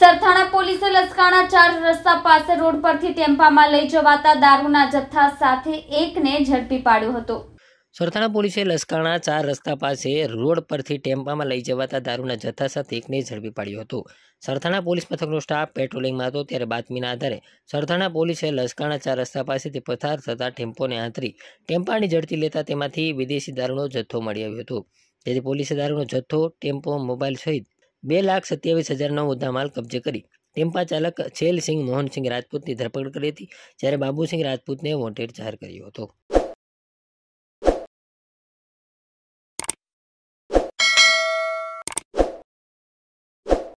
સરથાણા પોલીસે લસકાણા ચાર રસ્તા પાસે રોડ પરથી ટેમ્પામાં લઈ જવાતા દારૂના જથ્થા સાથે એકને ઝડપી પાડ્યો હતો સરથાણા પોલીસે લસકાણા ચાર રસ્તા પાસે રોડ પરથી ટેમ્પામાં લઈ જવાતા દારૂના જથ્થા સાથે એકને ઝડપી પાડ્યો હતો સરથાણા પોલીસ મથકનો સ્ટાફ પેટ્રોલિંગમાં હતો ત્યારે બાતમીના આધારે સરથાણા પોલીસે લસકાણા ચાર રસ્તા પાસેથી પસાર થતા ટેમ્પોને આંતરી ટેમ્પાની ઝડપી લેતા તેમાંથી વિદેશી દારૂનો જથ્થો મળી આવ્યો હતો જેથી પોલીસે દારૂનો જથ્થો ટેમ્પો મોબાઈલ સહિત બે લાખ સત્યાવીસ હજારનો મુદ્દા માલ કબજે કરી ટેમ્પા ચાલક છેલ સિંહ મોહનસિંહ રાજપૂતની ધરપકડ કરી હતી જ્યારે બાબુસિંહ રાજપૂતને વોન્ટેડ જાહેર કર્યો હતો